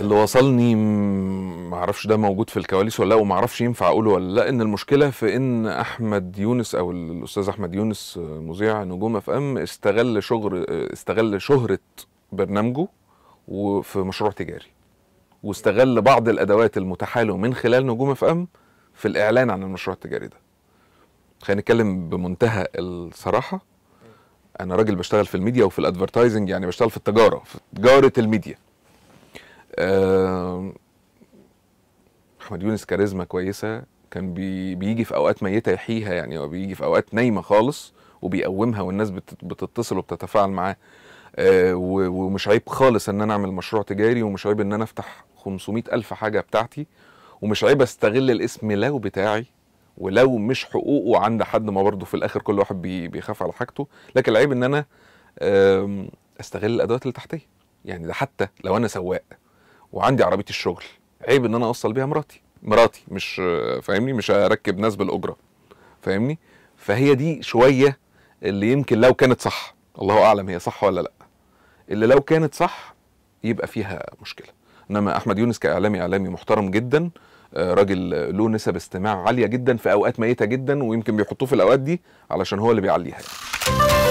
اللي وصلني ما اعرفش ده موجود في الكواليس ولا لا وما اعرفش ينفع اقوله ولا لا ان المشكله في ان احمد يونس او الاستاذ احمد يونس مذيع نجوم اف ام استغل شغل استغل شهره برنامجه وفي مشروع تجاري واستغل بعض الادوات المتاحه له من خلال نجوم اف ام في الاعلان عن المشروع التجاري ده خلينا نتكلم بمنتهى الصراحه انا راجل بشتغل في الميديا وفي الادفرتايزنج يعني بشتغل في التجاره في تجاره الميديا محمد يونس كاريزما كويسه كان بي بيجي في اوقات ميته يحيها يعني هو بيجي في اوقات نايمه خالص وبيقومها والناس بتتصل وبتتفاعل معاه آه، ومش عيب خالص ان انا اعمل مشروع تجاري ومش عيب ان انا افتح 500 الف حاجه بتاعتي ومش عيب استغل الاسم لو بتاعي ولو مش حقوقه عند حد ما برضه في الاخر كل واحد بيخاف على حاجته لكن العيب ان انا استغل الادوات اللي تحتيه يعني ده حتى لو انا سواق وعندي عربيه الشغل عيب ان انا اوصل بيها مراتي مراتي مش فاهمني مش هركب ناس بالاجره فاهمني فهي دي شويه اللي يمكن لو كانت صح الله اعلم هي صح ولا لا اللي لو كانت صح يبقى فيها مشكله انما احمد يونس كاعلامي اعلامي محترم جدا آه، راجل له نسب استماع عاليه جدا في اوقات ميته جدا ويمكن بيحطوه في الاوقات دي علشان هو اللي بيعليها يعني.